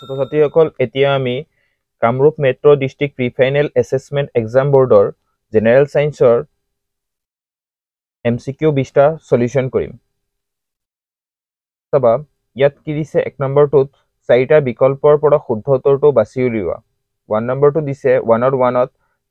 ছাত্ৰ ছাত্ৰীসকল এতিয়া আমি Kamrup metro' district pre final assessment exam বৰ্ডৰ জেনেৰেল ছায়েন্সৰ এম চি কিউ বিছটা চলিউশ্যন কৰিম চাবা ইয়াত কি দিছে এক নম্বৰটোত চাৰিটা বিকল্পৰ পৰা শুদ্ধ উত্তৰটো বাছি উলিওৱা ওৱান নম্বৰটো দিছে ওৱানত ওৱানত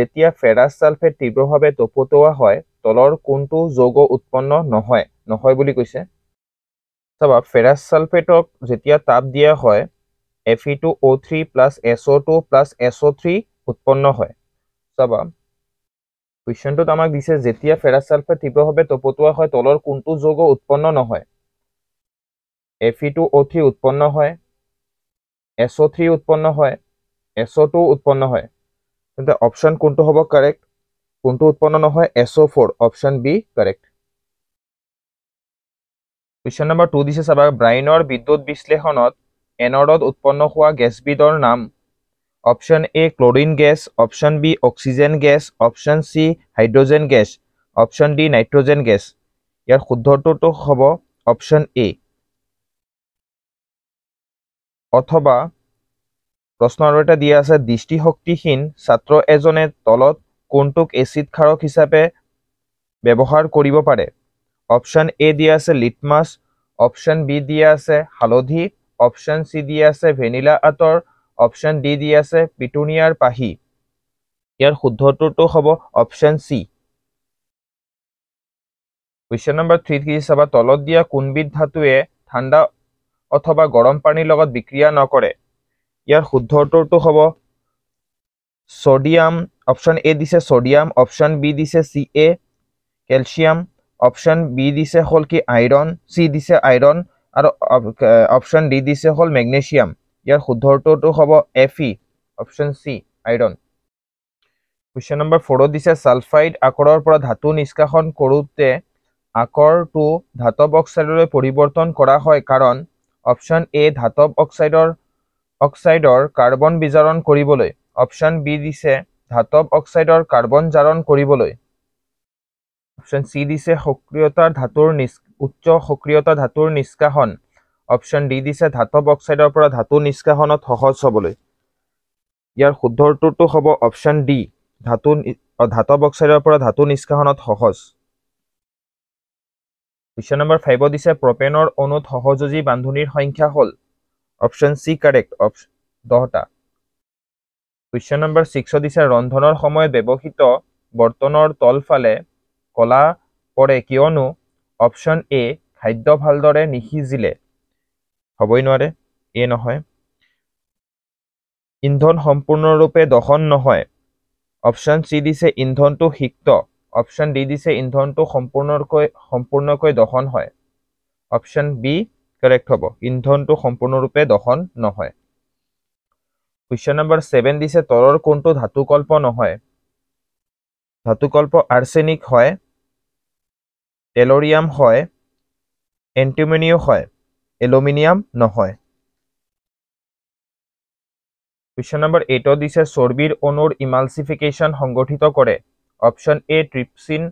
যেতিয়া ফেৰাছ ছালফেট তীব্ৰভাৱে টপতোৱা হয় তলৰ কোনটো যৌগ উৎপন্ন নহয় নহয় বুলি কৈছে চাবা ফেৰাছ ছালফেটক যেতিয়া তাপ দিয়া হয় F E two O' three plus S O' two plus S O' three উৎপন্ন হয় চাবা কুৱেশ্যনটোত আমাক দিছে যেতিয়া ফেৰাছ চালফাইড তীব্ৰভাৱে টপতোৱা হয় তলৰ কোনটো যৌগ উৎপন্ন নহয় F E two O' three উৎপন্ন হয় এছ অ' থ্ৰী উৎপন্ন হয় এছ অ' টু উৎপন্ন হয় তেন্তে অপশ্যন কোনটো হ'ব কাৰেক্ট কোনটো উৎপন্ন নহয় S O' four option B correct question number two দিছে চাবা ব্ৰাইনৰ বিদ্যুৎ বিশ্লেষণত এনৰত উৎপন্ন হোৱা গেছবিধৰ নাম option A chlorine gas option B oxygen gas option C hydrogen gas option D nitrogen gas ইয়াৰ শুদ্ধটোতো হ'ব অপশ্যন এ অথবা প্ৰশ্ন আৰু এটা দিয়া আছে দৃষ্টিশক্তিহীন ছাত্ৰ এজনে তলত কোনটোক এচিড খাৰক হিচাপে ব্যৱহাৰ কৰিব পাৰে অপশ্যন এ দিয়া আছে লিটমাছ অপশ্যন বি দিয়া আছে হালধি অপশ্যন সি দি আছে ভেনিলা আটৰ অপশ্যন ডি দি আছে পিটুনিয়াৰ পাহি ইয়াৰ শুদ্ধটোতো হ'ব অপশ্যন চি কুৱেশ্যন নম্বৰ থ্ৰীত কি চাবা তলত দিয়া কোনবিধ ধাতুৱে ঠাণ্ডা অথবা গৰম পানীৰ লগত বিক্ৰিয়া নকৰে ইয়াৰ শুদ্ধটোতো হ'ব চডিয়াম অপশ্যন এ দিছে চডিয়াম অপশ্যন বি দিছে C A calcium option B দিছে হ'ল কি আইৰণ চি দিছে আইৰণ আৰু অপশ্যন ডি দিছে হ'ল মেগনেছিয়াম ইয়াৰ শুদ্ধ উত্তৰটো হ'ব F E option C iron question number ফ'ৰত দিছে ছালফাইড আকৰৰ পৰা ধাতু নিষ্কাশন কৰোঁতে আকৰটো ধাতৱ অক্সাইডলৈ পৰিৱৰ্তন কৰা হয় কাৰণ অপশ্যন এ ধাতৱ অক্সাইডৰ অক্সাইডৰ কাৰ্বন বিজাৰণ কৰিবলৈ অপশ্যন বি দিছে ধাতৱ অক্সাইডৰ কাৰ্বন জাৰণ কৰিবলৈ অপশ্যন চি দিছে সক্ৰিয়তাৰ ধাতুৰ উচ্চ সক্ৰিয়তা ধাতুৰ নিষ্কাশন অপশ্যন ডি দিছে ধাতৱ অক্সাইডৰ পৰা ধাতু নিষ্কাশনত সহজ হ'বলৈ ইয়াৰ শুদ্ধ উত্তৰটো হ'ব অপশ্যন ডি ধাতু ধাতৱ অক্সাইডৰ পৰা ধাতু নিষ্কাশনত সহজ কুৱেশ্যন নম্বৰ ফাইভত দিছে প্ৰপেনৰ অণুত সহযোগী বান্ধনীৰ সংখ্যা হ'ল অপশ্যন চি কাৰেক্ট দহটা কুৱেশ্যন নম্বৰ ছিক্সত দিছে ৰন্ধনৰ সময়ত ব্যৱহৃত বৰ্তনৰ তলফালে কলা পৰে কিয়নো অপশ্যন এ খাদ্য ভালদৰে নিসিজিলে হ'বই নোৱাৰে এ নহয় ইন্ধন সম্পূৰ্ণৰূপে দহন নহয় অপশ্যন চি দিছে ইন্ধনটো সিক্ত অপশ্যন ডি দিছে ইন্ধনটো সম্পূৰ্ণকৈ সম্পূৰ্ণকৈ দহন হয় অপশ্যন বি কাৰেক্ট হ'ব ইন্ধনটো সম্পূৰ্ণৰূপে দহন নহয় কুৱেশ্যন নম্বৰ ছেভেন দিছে তলৰ কোনটো ধাতুকল্প নহয় ধাতুকল্প আৰ্চেনিক হয় টেলোরিয়াম হয় এন্টিমিনিও হয় এলুমিনিয়াম নহয় কুয়েশ্চন নম্বর 8 ও দিছে সরবির অনুর ইমালসিফিকেশন সংগঠিত করে option A trypsin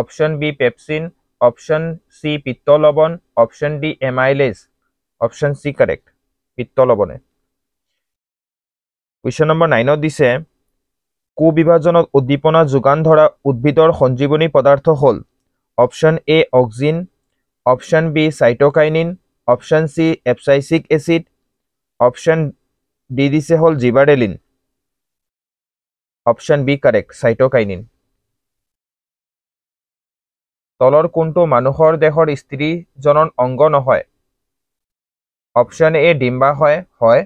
option B pepsin option C পিত্ত লবণ option D amylase option C correct পিত্ত লবণে কুয়েশ্চন নম্বর 9 ও দিছে কোবিভাজনত উদ্দীপনা যোগান ধরা উদ্ভিদৰ সঞ্জীৱনী পদাৰ্থ হল option A auxin option B cytokinin option C abscisic acid option D দিছে হল gibberellin option B correct cytokinin তলর কোনটো মানুহৰ দেহৰ স্ত্রী জনন অঙ্গ নহয় অপশ্যন এ ডিম্বা হয় হয়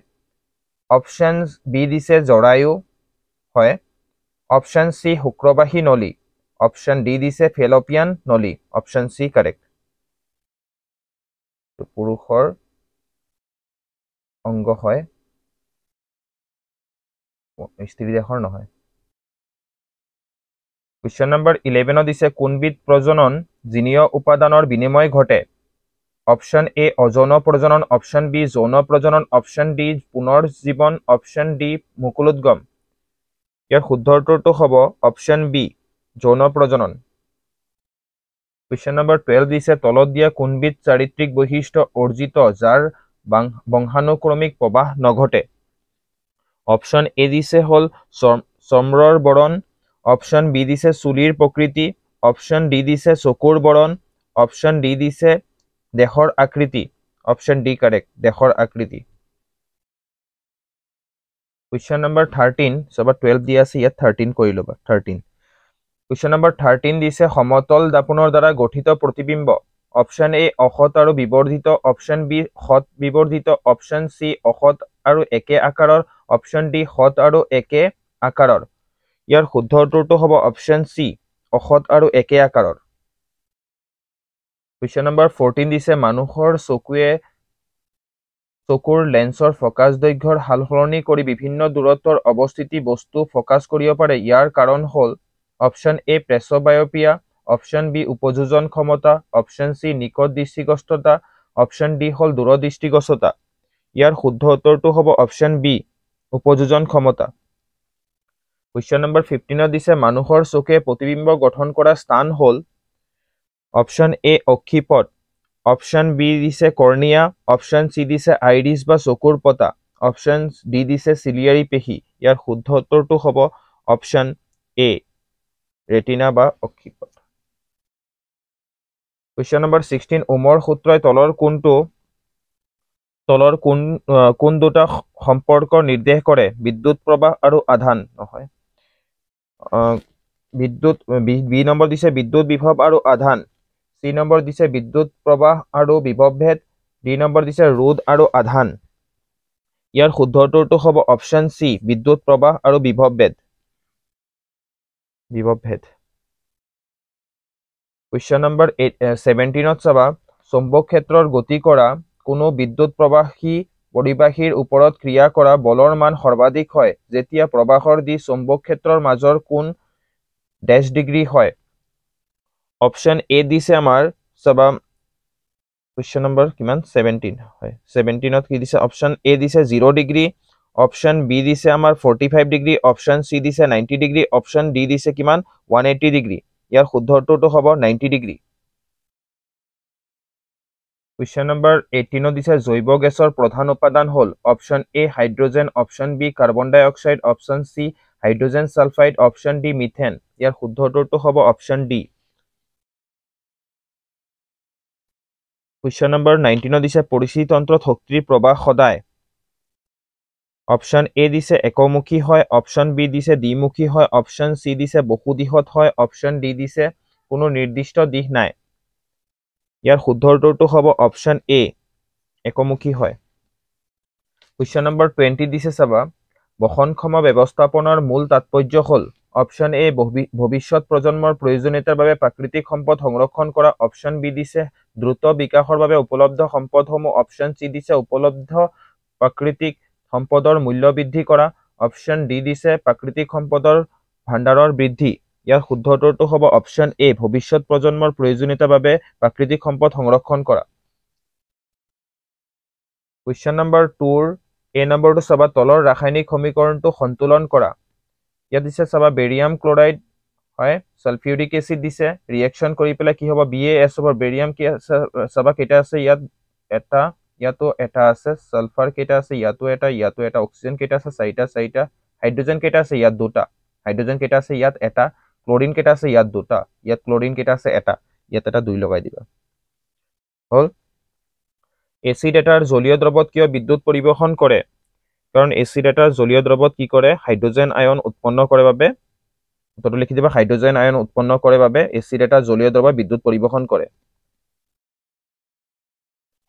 অপশন বি দিছে জৰায়ু হয় অপশ্যন সি শুক্ৰবাহী নলী অপশন ডি দিছে ফেলোপিয়ান নলি অপশন সি কারেক্ট পুরুষর অঙ্গ হয় স্ত্রী দেহর নহয় কুয়েশন নম্বর ইলেভেনত দিছে কোনবিধ প্রজনন জিনীয় উপাদানৰ বিনিময় ঘটে অপশন এ অযৌন প্ৰজনন অপশন বি যৌন প্ৰজনন অপশন ডি পুনৰজীৱন অপশন ডি মুকুলোদ্গম ইয়াৰ শুদ্ধ উত্তৰটো হ'ব অপশ্যন বি যৌন প্ৰজনন কুৱেশ্যন নম্বৰ টুৱেলভ দিছে তলত দিয়া কোনবিধ চাৰিত্ৰিক বৈশিষ্ট্য অৰ্জিত যাৰ বংশানুক্ৰমিক প্ৰবাহ নঘটে অপশ্যন এ দিছে হ'ল চম্ৰৰ বৰণ অপশ্যন বি দিছে চুলিৰ প্ৰকৃতি অপশ্যন ডি দিছে চকুৰ বৰণ অপশ্যন ডি দিছে দেশৰ আকৃতি অপশ্যন ডি কাৰেক্ট দেশৰ আকৃতি কুৱেশ্যন নম্বৰ থাৰ্টিন চবা টুৱেলভ দি আছে ইয়াত থাৰ্টিন কৰি ল'বা থাৰ্টিন কুৱেশ্যন নম্বৰ থাৰ্টিন দিছে সমতল দাপোনৰ দ্বাৰা গঠিত প্ৰতিবিম্ব অপশ্যন এ অসত আৰু বিবৰ্ধিত অপশ্যন বি সত বিবৰ্ধিত অপশ্যন চি অসত আৰু একে আকাৰৰ অপশ্যন ডি সত আৰু একে আকাৰৰ ইয়াৰ শুদ্ধ উত্তৰটো হ'ব অপশ্যন চি অসত আৰু একে আকাৰৰ কুৱেশ্যন নম্বৰ ফৰ্টিন দিছে মানুহৰ চকুৱে চকুৰ লেন্সৰ ফকাছ দৈৰ্ঘ্যৰ সালসলনি কৰি বিভিন্ন দূৰত্বৰ অৱস্থিতি বস্তু ফকাছ কৰিব পাৰে ইয়াৰ কাৰণ হ'ল option A presbyopia option B উপযোজন ক্ষমতা অপশ্যন চি নিকট দৃষ্টিগ্ৰস্ততা অপশ্যন ডি হ'ল দূৰদৃষ্টিগ্ৰস্ততা ইয়াৰ শুদ্ধ উত্তৰটো হ'ব অপশ্যন বি উপযোজন ক্ষমতা কুৱেশ্যন নম্বৰ ফিফটিনত দিছে মানুহৰ চকে প্ৰতিবিম্ব গঠন কৰা স্থান হ'ল অপশ্যন এ অক্ষিপট অপশ্যন বি দিছে কৰ্ণিয়া অপশ্যন চি দিছে আইৰিছ বা চকুৰ পতা অপশ্যন ডি দিছে চিলিয়াৰী পেশী ইয়াৰ শুদ্ধ উত্তৰটো হ'ব অপশ্যন এ ৰেটিনা বা অক্ষিপট কুৱেশ্যন নম্বৰ ছিক্সটিন ওমৰ সূত্ৰই তলৰ কোনটো তলৰ কোন কোন দুটা সম্পৰ্ক নিৰ্দেশ কৰে বিদ্যুৎ প্ৰবাহ আৰু আধান নহয় বিদ্যুৎ বি নম্বৰ দিছে বিদ্যুৎ বিভৱ আৰু আধান চি নম্বৰ দিছে বিদ্যুৎ প্ৰবাহ আৰু বিভৱভেদ ডি নম্বৰ দিছে ৰোধ আৰু আধান ইয়াৰ শুদ্ধ উত্তৰটো হ'ব অপশ্যন চি বিদ্যুৎ প্ৰবাহ আৰু বিভৱভেদ বিভেদ কুৱেশ্যন নম্বৰ চেভেণ্টিনত চাবা চৌম্বক ক্ষেত্ৰৰ গতি কৰা কোনো বিদ্যুৎ প্ৰবাসী পৰিবাহীৰ ওপৰত ক্ৰিয়া কৰা বলৰ মান সৰ্বাধিক হয় যেতিয়া প্ৰবাসৰ দি চৌম্বক ক্ষেত্ৰৰ মাজৰ কোন ডেছ ডিগ্ৰী হয় অপশ্যন এ দিছে আমাৰ চাবা কুৱেশ্যন নম্বৰ কিমান চেভেণ্টিন হয় চেভেণ্টিনত কি দিছে অপশ্যন এ দিছে জিৰ' ডিগ্ৰী অপশন বি দিছে আমাৰ forty five degree option C দিছে নাইণ্টি ডিগ্ৰী অপশ্যন ডি দিছে কিমান ওৱান এইটি ডিগ্ৰী ইয়াৰ শুদ্ধ উত্তৰটো হ'ব নাইণ্টি ডিগ্ৰী কুৱেশ্যন নম্বৰ এইটিনত দিছে জৈৱ গেছৰ প্ৰধান উপাদান হ'ল অপশ্যন এ হাইড্ৰজেন অপশ্যন বি কাৰ্বন ডাই oxide option C hydrogen sulphide option D methane ইয়াৰ শুদ্ধ উত্তৰটো হ'ব অপশ্যন ডি কুৱেশ্যন নম্বৰ নাইণ্টিনত দিছে পৰিচিতন্ত্ৰত শক্তিৰ প্ৰৱাহ সদায় অপশ্যন এ দিছে একমুখী হয় অপশ্যন বি দিছে দ্বিমুখী হয় অপশ্যন চি দিছে বহু দিশত হয় অপশ্যন ডি দিছে কোনো নিৰ্দিষ্ট দিশ নাই ইয়াৰ শুদ্ধ উত্তৰটো হ'ব অপশ্যন এ একমুখী হয় কুৱেশ্যন নম্বৰ টুৱেণ্টি দিছে চাবা বসনক্ষম ব্যৱস্থাপনাৰ মূল তাৎপৰ্য হ'ল অপশ্যন এ ভৱিষ্যৎ প্ৰজন্মৰ প্ৰয়োজনীয়তাৰ বাবে প্ৰাকৃতিক সম্পদ সংৰক্ষণ কৰা অপশ্যন বি দিছে দ্ৰুত বিকাশৰ বাবে উপলব্ধ সম্পদসমূহ অপশ্যন চি দিছে উপলব্ধ প্ৰাকৃতিক সম্পদৰ মূল্য বৃদ্ধি কৰা অপশ্যন ডি দিছে প্ৰাকৃতিক সম্পদৰ ভাণ্ডাৰৰ বৃদ্ধি ইয়াৰ শুদ্ধটোৰটো হ'ব অপশ্যন এ ভৱিষ্যত প্ৰজন্মৰ প্ৰয়োজনীয়তাৰ বাবে প্ৰাকৃতিক সম্পদ সংৰক্ষণ কৰা কুৱেশ্যন নম্বৰ টুৰ এ নম্বৰটো চাবা তলৰ ৰাসায়নিক সমীকৰণটো সন্তুলন কৰা ইয়াত দিছে চাবা বেৰিয়াম ক্লৰাইড হয় ছালফিউৰিক এচিড দিছে ৰিয়েকশ্যন কৰি পেলাই কি হ'ব বি এ এছ হ'ব বেৰিয়াম কি আছে চাবা কেইটা আছে ইয়াত এটা ইয়াতো এটা আছে সালফাৰ কেইটা আছে ইয়াতো এটা ইয়াতো এটা অক্সিজেন কেইটা আছে চাৰিটা চাৰিটা হাইড্ৰজেন কেইটা আছে ইয়াত দুটা হাইড্ৰজেন কেইটা আছে ইয়াত এটা ক্লৰিন কেইটা আছে ইয়াত দুটা ইয়াত ক্লৰিন কেইটা আছে এটা ইয়াত এটা দুই লগাই দিবা হ'ল এচিড এটাৰ জলীয় দ্ৰৱত কিয় বিদ্যুৎ পৰিৱেশন কৰে কাৰণ এচিড এটাৰ জলীয় দ্ৰৱত কি কৰে হাইড্ৰজেন আয়ন উৎপন্ন কৰে বাবে উত্তৰটো লিখি দিবা হাইড্ৰজেন আয়ন উৎপন্ন কৰে বাবে এচিড এটা জলীয় দ্ৰৱত বিদ্যুৎ পৰিৱেশন কৰে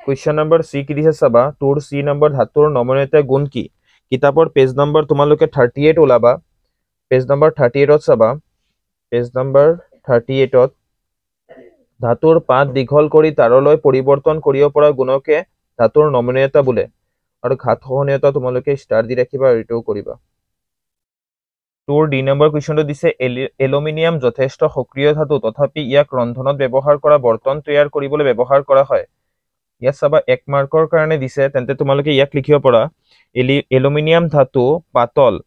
কুৱেশ্যন নম্বৰ চি কি দিছে চাবা তোৰ চি নম্বৰ ধাতুৰ নমনীয়তা গুণ কি কিতাপৰ পেজ নম্বৰ তোমালোকে থাৰ্টি এইট ওলাবা পেজ নম্বৰ থাৰ্টি এইটত চাবা পেজ নম্বৰ থাৰ্টি এইটত ধাতুৰ পাত দীঘল কৰি তাঁৰলৈ পৰিৱৰ্তন কৰিব পৰা গুণকে ধাতুৰ নমনীয়তা বোলে আৰু ঘাত সহনীয়তা তোমালোকে ষ্টাৰ দি ৰাখিবা এইটো কৰিবা তোৰ ডি নম্বৰ কুৱেশ্যনটো দিছে এলুমিনিয়াম যথেষ্ট সক্ৰিয় ধাতু তথাপি ইয়াক ৰন্ধনত ব্যৱহাৰ কৰা বৰ্তন তৈয়াৰ কৰিবলৈ ব্যৱহাৰ কৰা হয় ইয়াত চাবা এক মাৰ্কৰ কাৰণে দিছে তেন্তে তোমালোকে ইয়াক লিখিব পৰা এলি এলুমিনিয়াম ধাতু পাতল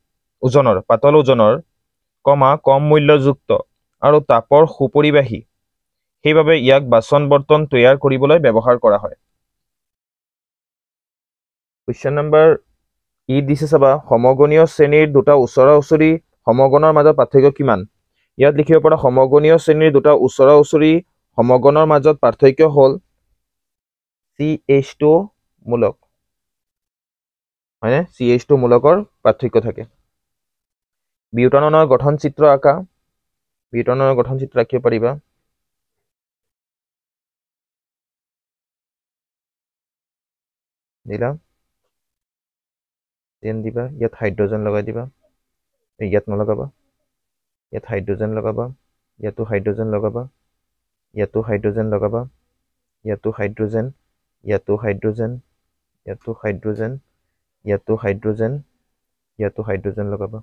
ওজনৰ পাতল ওজনৰ কমা কম মূল্যযুক্ত আৰু তাপৰ সুপৰিবাহী সেইবাবে ইয়াক বাচন বৰ্তন তৈয়াৰ কৰিবলৈ ব্যৱহাৰ কৰা হয় কুৱেশ্যন নম্বৰ ই দিছে চাবা সমগনীয় শ্ৰেণীৰ দুটা ওচৰা ওচৰি সমগণৰ মাজত পাৰ্থক্য কিমান ইয়াত লিখিব পৰা সমগনীয় শ্ৰেণীৰ দুটা ওচৰা ওচৰি সমগণৰ মাজত পাৰ্থক্য হ'ল CH2O মূলক মানে CH2 মূলকৰ পাৰ্থক্য থাকে বিউটানৰ গঠন চিত্ৰ আকা বিউটানৰ গঠন চিত্ৰ ৰাখিব পাৰিবা দিলা দেন দিবা ইয়াত হাইড্ৰোজেন লগাই দিবা ইয়াত নলগাবা ইয়াত হাইড্ৰোজেন লগাবা ইয়াতো হাইড্ৰোজেন লগাবা ইয়াতো হাইড্ৰোজেন লগাবা ইয়াতো হাইড্ৰোজেন ইয়াতো হাইড্ৰজেন ইয়াতো হাইড্ৰজেন ইয়াতো হাইড্ৰজেন ইয়াতো হাইড্ৰজেন লগাবা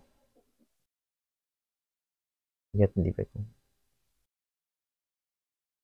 ইয়াত নিদিবা পাইছোঁ